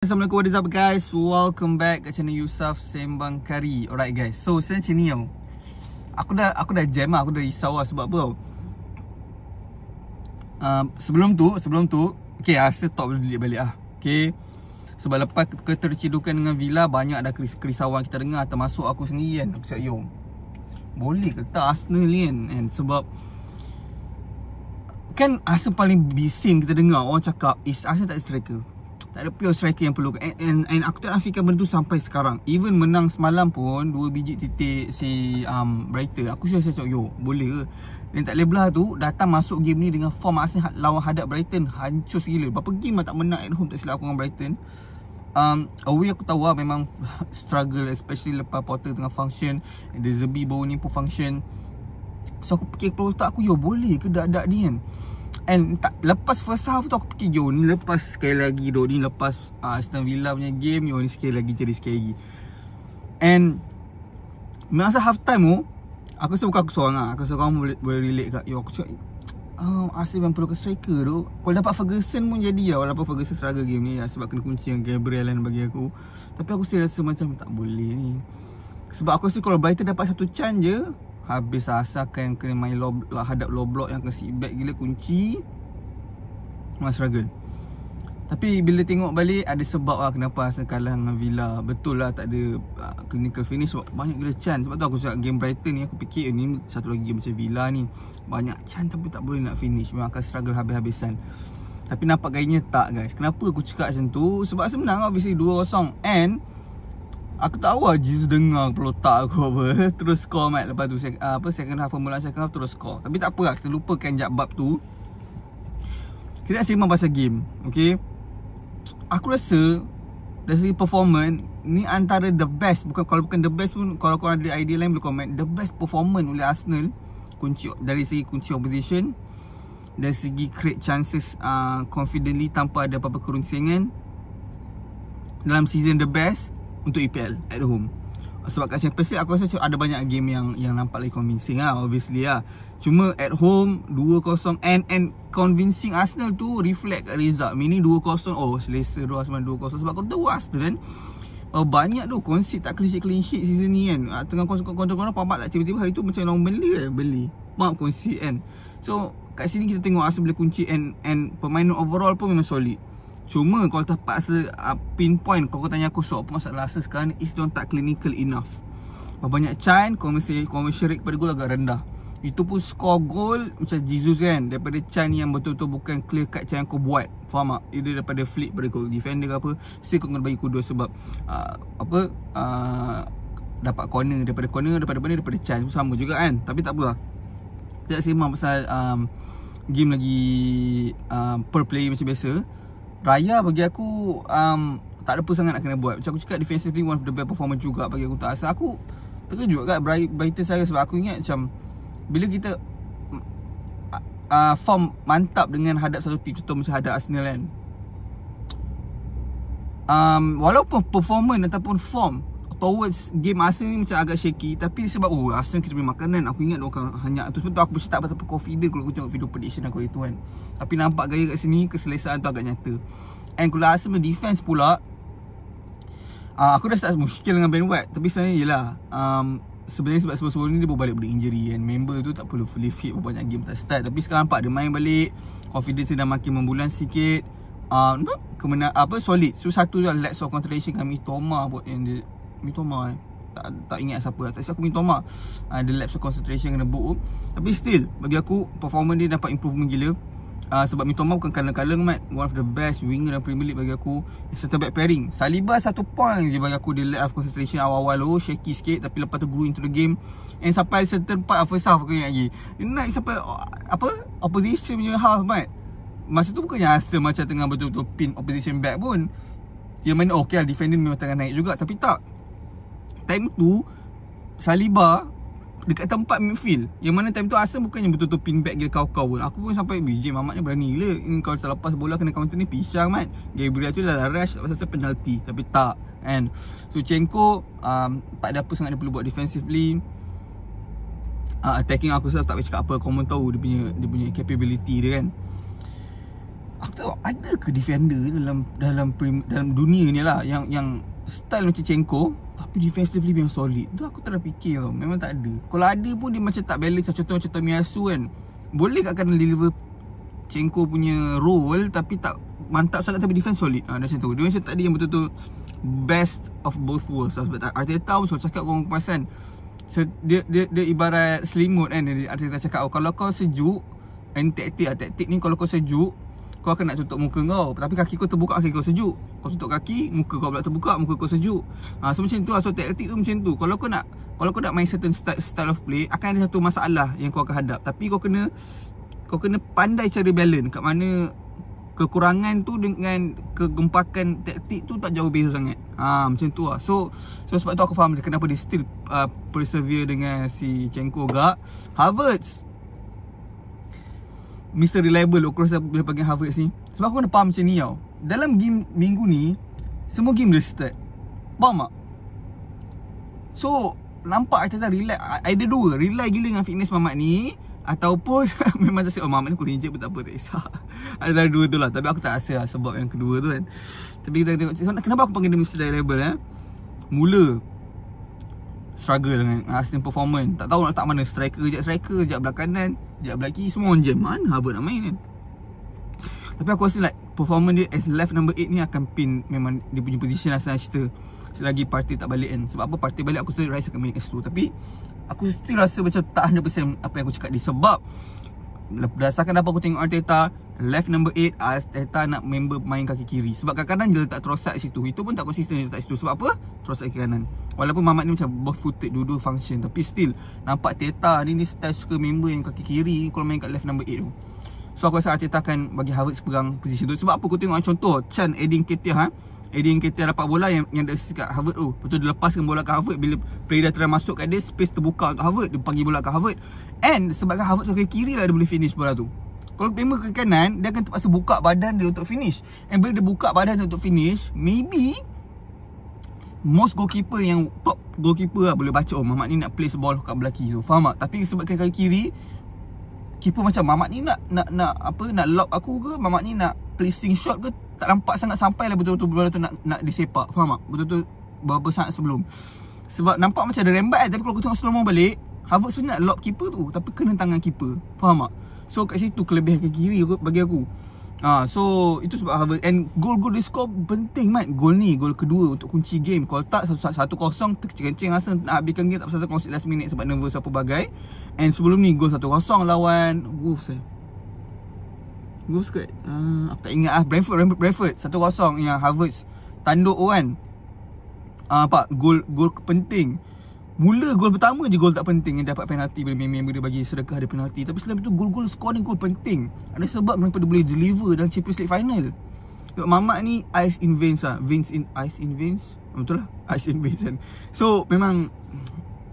Assalamualaikum what is up guys Welcome back ke channel Yusuf Sembang Kari Alright guys So saya macam ni tau Aku dah aku dah jam lah Aku dah risau lah sebab apa uh, Sebelum tu Sebelum tu Okay lah saya top dulu balik lah Okay Sebab lepas keterucidukan dengan villa Banyak dah kerisauan kita dengar Termasuk aku sendiri kan Aku cakap yo Boleh ke tak Arsenal kan And Sebab Kan asa paling bising kita dengar orang cakap Is asa tak striker tak ada pure striker yang perlu and, and, and aku tak nafikan benda tu sampai sekarang Even menang semalam pun Dua biji titik si um, Brighter Aku sure saya cakap yo boleh ke Dan tak boleh tu Datang masuk game ni dengan form asli ha- lawan hadap Brighton Hancur segila Berapa game lah tak menang at home tak silap aku dengan Brighton um, Away aku tahu lah memang struggle Especially lepas Potter tengah function The Zerbi baru ni pun function So aku fikir kepala tak aku yo boleh ke dak-dak ni kan And tak, lepas first half tu aku fikir Yo ni lepas sekali lagi Yo ni lepas uh, Aston Villa punya game Yo ni sekali lagi jadi sekali lagi And Masa half time tu Aku rasa bukan aku seorang lah Aku rasa kau boleh, boleh relate kat Yo aku cakap Oh, Asif yang perlukan striker tu Kalau dapat Ferguson pun jadi lah Walaupun Ferguson struggle game ni ya, Sebab kena kunci yang Gabriel lain bagi aku Tapi aku still rasa macam tak boleh ni Sebab aku rasa kalau Brighton dapat satu chance je Habis asal kan kena main low, lah, hadap low block yang kasi back gila kunci Memang struggle Tapi bila tengok balik ada sebab lah kenapa asal kalah dengan Villa Betul lah tak ada uh, clinical finish sebab banyak gila chance Sebab tu aku cakap game Brighton ni aku fikir eh, ni satu lagi game macam Villa ni Banyak chance tapi tak boleh nak finish memang akan struggle habis-habisan Tapi nampak gayanya tak guys Kenapa aku cakap macam tu? Sebab senang obviously 2-0 and Aku tak tahu lah, Jesus dengar kalau aku apa Terus score mat lepas tu uh, apa, Second half pemula second half terus score Tapi tak apa lah kita lupakan jap bab tu Kita nak simak pasal game Okay Aku rasa Dari segi performance Ni antara the best bukan Kalau bukan the best pun Kalau korang ada idea lain boleh komen The best performance oleh Arsenal kunci Dari segi kunci opposition Dari segi create chances uh, Confidently tanpa ada apa-apa keruncingan Dalam season the best untuk EPL at home. Sebab kat Champions League aku rasa ada banyak game yang yang nampak lagi convincing lah obviously lah. Cuma at home 2-0 and and convincing Arsenal tu reflect kat result. Meaning 2-0 oh selesa dua sebenarnya 2-0 sebab kau tahu Arsenal kan Uh, banyak tu konsep tak clean sheet clean sheet season ni kan ah, tengah kosong kosong kosong pamat lah tiba-tiba hari tu macam orang beli lah beli maaf konsep kan so kat sini kita tengok asal boleh kunci and and permainan overall pun memang solid Cuma kalau terpaksa uh, pinpoint kau tanya aku so apa masalah rasa sekarang is don't tak clinical enough. Berapa banyak chain, komisi komisi rate pada gol agak rendah. Itu pun score goal macam Jesus kan daripada chain yang betul-betul bukan clear cut chance kau buat. Faham tak? Itu daripada flip pada goal defender ke apa, still kau kena bagi kudus sebab uh, apa uh, dapat corner daripada corner daripada mana daripada chance sama juga kan. Tapi tak apalah. Tak sembang pasal um, game lagi um, per play macam biasa. Raya bagi aku um, Tak ada apa sangat nak kena buat Macam aku cakap defensively one of the best performer juga Bagi aku tak rasa Aku terkejut kat Brighton saya Sebab aku ingat macam Bila kita uh, Form mantap dengan hadap satu team Contoh macam hadap Arsenal kan um, Walaupun performance ataupun form towards game Arsenal ni macam agak shaky tapi sebab oh Arsenal kita punya makanan aku ingat orang hanya tu sebab tu aku mesti tak apa-apa confident kalau aku tengok video prediction aku itu kan tapi nampak gaya kat sini keselesaan tu agak nyata and kalau Arsenal defense pula uh, aku dah start muskil dengan Ben White tapi sebenarnya yelah um, sebenarnya sebab sebelum-sebelum ni dia berbalik balik injury and member tu tak perlu fully fit banyak game tak start tapi sekarang nampak dia main balik confidence dia dah makin membulan sikit Uh, ah, kemenang apa solid so satu je lah lack of concentration kami Toma buat yang dia Mitoma eh. Tak, tak ingat siapa Tak siap aku Mitoma uh, ah, The lapse of concentration kena book Tapi still Bagi aku Performance dia dapat improvement gila uh, Sebab Mitoma bukan kaleng-kaleng mat One of the best winger dan Premier League bagi aku Serta back pairing Saliba satu point je bagi aku the lack of concentration awal-awal tu oh, Shaky sikit Tapi lepas tu grew into the game And sampai certain part of first half aku ingat lagi Dia naik sampai Apa? Opposition punya half mat Masa tu bukannya Asa macam tengah betul-betul pin opposition back pun Dia main okay lah Defending memang tengah naik juga Tapi tak time tu Saliba Dekat tempat midfield Yang mana time tu asam bukannya betul-betul pin back gila kau-kau pun Aku pun sampai BJ Mamat berani gila ini kau tak bola kena counter ni pisang mat Gabriel tu dah rush tak pasal penalti Tapi tak And So Cengko um, Tak ada apa sangat dia perlu buat defensively uh, Attacking aku rasa tak boleh cakap apa Common tahu dia punya, dia punya capability dia kan Aku tahu ada ke defender dalam dalam dalam dunia ni lah yang yang style macam Cengko aku defensively memang solid Tu aku tak ada fikir tau Memang tak ada Kalau ada pun dia macam tak balance lah. Contoh macam Tomiyasu kan Boleh kat kena deliver Cengko punya role Tapi tak mantap sangat Tapi defense solid ha, Macam tu Dia macam tak ada yang betul-betul Best of both worlds lah. Sebab Arteta pun selalu cakap Orang kemasan so, dia, dia, dia ibarat selimut kan Arteta cakap oh, Kalau kau sejuk And taktik lah Taktik ni kalau kau sejuk kau akan nak tutup muka kau tapi kaki kau terbuka kaki kau sejuk kau tutup kaki muka kau pula terbuka muka kau sejuk ha, so macam tu lah. so taktik tu macam tu kalau kau nak kalau kau nak main certain style, style of play akan ada satu masalah yang kau akan hadap tapi kau kena kau kena pandai cara balance kat mana kekurangan tu dengan kegempakan taktik tu tak jauh beza sangat ha, macam tu lah so, so sebab tu aku faham kenapa dia still uh, persevere dengan si Cengko gak Harvard's Mr. Reliable across apa boleh panggil Harvard ni Sebab aku kena paham macam ni tau Dalam game minggu ni Semua game dah start Faham tak? So Nampak tak relax Ada dua Relax gila dengan fitness Mamat ni Ataupun Memang rasa Oh Mamat ni kurang reject pun tak apa Tak kisah Ada dua tu lah Tapi aku tak rasa lah Sebab yang kedua tu kan Tapi kita tengok Kenapa aku panggil dia Mr. Reliable eh Mula struggle dengan Arsenal performance Tak tahu nak letak mana Striker je striker je belah kanan Je belah kiri Semua orang jam Mana Harvard nak main kan Tapi aku rasa like Performance dia as left number 8 ni Akan pin Memang dia punya position lah Saya cerita Selagi party tak balik kan Sebab apa party balik Aku rasa Rice akan main tu Tapi Aku still rasa macam Tak 100% Apa yang aku cakap ni Sebab Berdasarkan apa aku tengok Arteta left number 8 Arteta nak member main kaki kiri sebab kadang kanan dia letak Trossard situ itu pun tak konsisten dia letak situ sebab apa Trossard ke kanan walaupun Mamat ni macam both footed dua-dua function tapi still nampak Teta ni ni style suka member yang kaki kiri kalau main kat left number 8 tu so aku rasa Arteta akan bagi Havertz pegang position tu sebab apa aku tengok contoh Chan Edin Ketia ha Edin Ketia dapat bola yang yang ada assist kat Harvard tu. Lepas tu dia lepaskan bola ke Harvard bila player dah try masuk kat dia space terbuka untuk Harvard dia panggil bola ke Harvard. And sebab kan Harvard tu kiri lah dia boleh finish bola tu. Kalau tembak ke kanan Dia akan terpaksa buka badan dia untuk finish And bila dia buka badan dia untuk finish Maybe Most goalkeeper yang top goalkeeper lah Boleh baca Oh Mamat ni nak place ball kat belah kiri tu Faham tak? Tapi sebab kaki, kaki kiri Keeper macam Mamat ni nak Nak nak apa Nak lock aku ke Mamat ni nak placing shot ke Tak nampak sangat sampai lah Betul-betul bola tu nak Nak disepak Faham tak? Betul-betul beberapa saat sebelum sebab nampak macam ada rembat eh. Tapi kalau aku tengok slow-mo balik Havertz tu nak lob keeper tu tapi kena tangan keeper. Faham tak? So kat situ kelebihan ke kiri bagi aku. ha, so itu sebab Havertz and gol gol dia score penting mat. Gol ni gol kedua untuk kunci game. Kalau tak 1-0 terkencing rasa nak habiskan game tak pasal satu last minute sebab nervous apa bagai. And sebelum ni gol satu kosong lawan Wolves. Eh. Wolves ke? Uh, aku tak ingat ah Brentford Brentford, satu kosong yang Havertz tanduk orang. Ah uh, pak gol gol penting. Mula gol pertama je gol tak penting yang dapat penalti bila Mimi bila bagi sedekah ada penalti tapi selepas itu gol-gol scoring gol penting. Ada sebab kenapa dia boleh deliver dan Champions League final. Sebab Mamat ni ice in veins ah, veins in ice in veins. Betul lah, ice in veins. Kan? So memang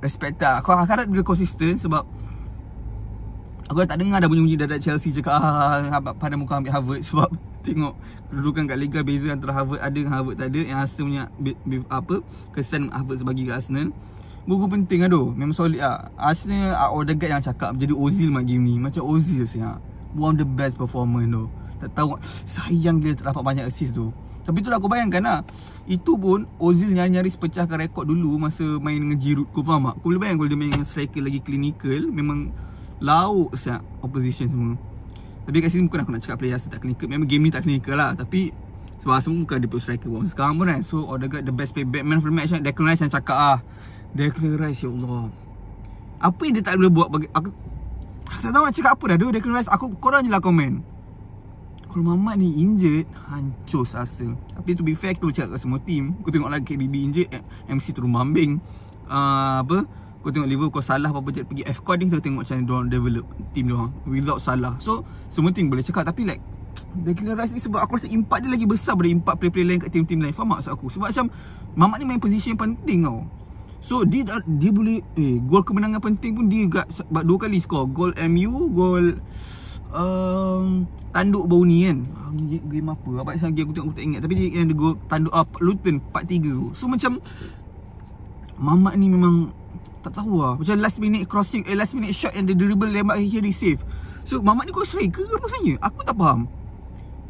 respect lah. Aku harap dia konsisten sebab aku dah tak dengar dah bunyi-bunyi dadah Chelsea cakap ah, ah, ah pada muka ambil Harvard sebab tengok kedudukan kat Liga beza antara Harvard ada dengan Harvard tak ada yang Arsenal punya apa kesan Harvard sebagai Arsenal guru penting aduh memang solid ah asalnya ah uh, order yang cakap jadi Ozil mak game ni macam Ozil saja one of the best performer tu tak tahu sayang dia tak dapat banyak assist tu tapi lah aku bayangkan lah itu pun Ozil yang nyaris pecahkan rekod dulu masa main dengan Giroud kau faham tak aku boleh bayang kalau dia main dengan striker lagi clinical memang lauk siap opposition semua tapi kat sini bukan aku nak cakap player asal tak clinical memang game ni tak clinical lah tapi sebab semua bukan dia punya striker pun sekarang pun kan so Odegaard the best play Batman for the match eh, Declan Rice yang cakap lah dia kena rise ya Allah Apa yang dia tak boleh buat bagi Aku Aku tak tahu nak cakap apa dah Dia kena rise Aku korang je lah komen Kalau Mamat ni injet, Hancur sasa Tapi to be fair Kita boleh cakap kat semua team Aku tengok lagi KBB injet, MC turun mambing uh, Apa kau tengok Liverpool kau salah apa-apa pergi F coding. ni kita tengok macam dia develop team dia orang without salah. So semua team boleh cakap tapi like Declan Rice ni sebab aku rasa impact dia lagi besar daripada impact play-play lain kat team-team lain. Faham tak aku? Sebab macam Mamat ni main position yang penting tau. So dia dia boleh eh gol kemenangan penting pun dia got dua kali skor. Gol MU, gol um, tanduk Bau ni kan. Ah, game apa? Apa lagi aku tengok aku tak ingat tapi dia yang gol tanduk uh, Luton 4-3 tu. So macam Mamat ni memang tak tahu lah Macam last minute crossing eh, Last minute shot yang dia dribble lembak kaki kiri save So Mamat ni kau serai ke apa sebenarnya? Aku tak faham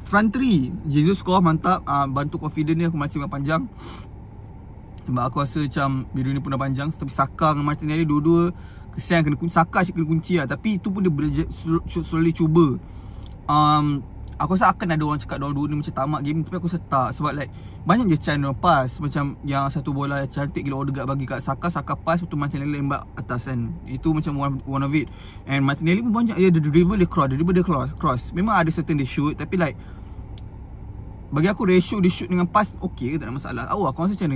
Front three Jesus score mantap uh, Bantu confident dia aku masih panjang sebab aku rasa macam Bila ni pun dah panjang Tapi Saka dengan Martinelli Dua-dua Kesian kena kunci Saka asyik kena kunci lah Tapi itu pun dia berja, Slowly cuba um, Aku rasa akan ada orang cakap Dua-dua ni macam tamat game Tapi aku rasa tak Sebab like Banyak je channel orang pass Macam yang satu bola Cantik gila Odegaard bagi kat Saka Saka pass Betul Martinelli lembak atas kan Itu macam one, one of it And Martinelli pun banyak ya, Dia yeah, dribble dia cross Dribble dia cross, cross Memang ada certain dia shoot Tapi like bagi aku ratio dia shoot dengan pass okey ke tak ada masalah. Awak oh, aku rasa macam